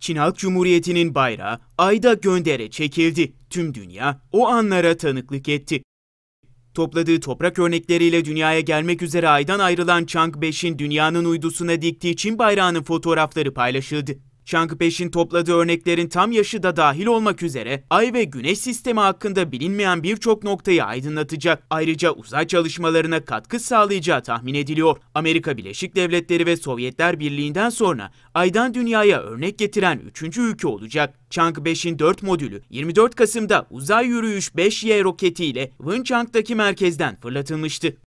Çin Halk Cumhuriyeti'nin bayrağı ayda göndere çekildi. Tüm dünya o anlara tanıklık etti. Topladığı toprak örnekleriyle dünyaya gelmek üzere aydan ayrılan Chang 5'in dünyanın uydusuna diktiği Çin bayrağının fotoğrafları paylaşıldı. Şankıpeş'in topladığı örneklerin tam yaşı da dahil olmak üzere ay ve güneş sistemi hakkında bilinmeyen birçok noktayı aydınlatacak, ayrıca uzay çalışmalarına katkı sağlayacağı tahmin ediliyor. Amerika Birleşik Devletleri ve Sovyetler Birliği'nden sonra aydan dünyaya örnek getiren üçüncü ülke olacak. Chang'e 4 modülü 24 Kasım'da uzay yürüyüş 5Y roketiyle Wenchang'daki merkezden fırlatılmıştı.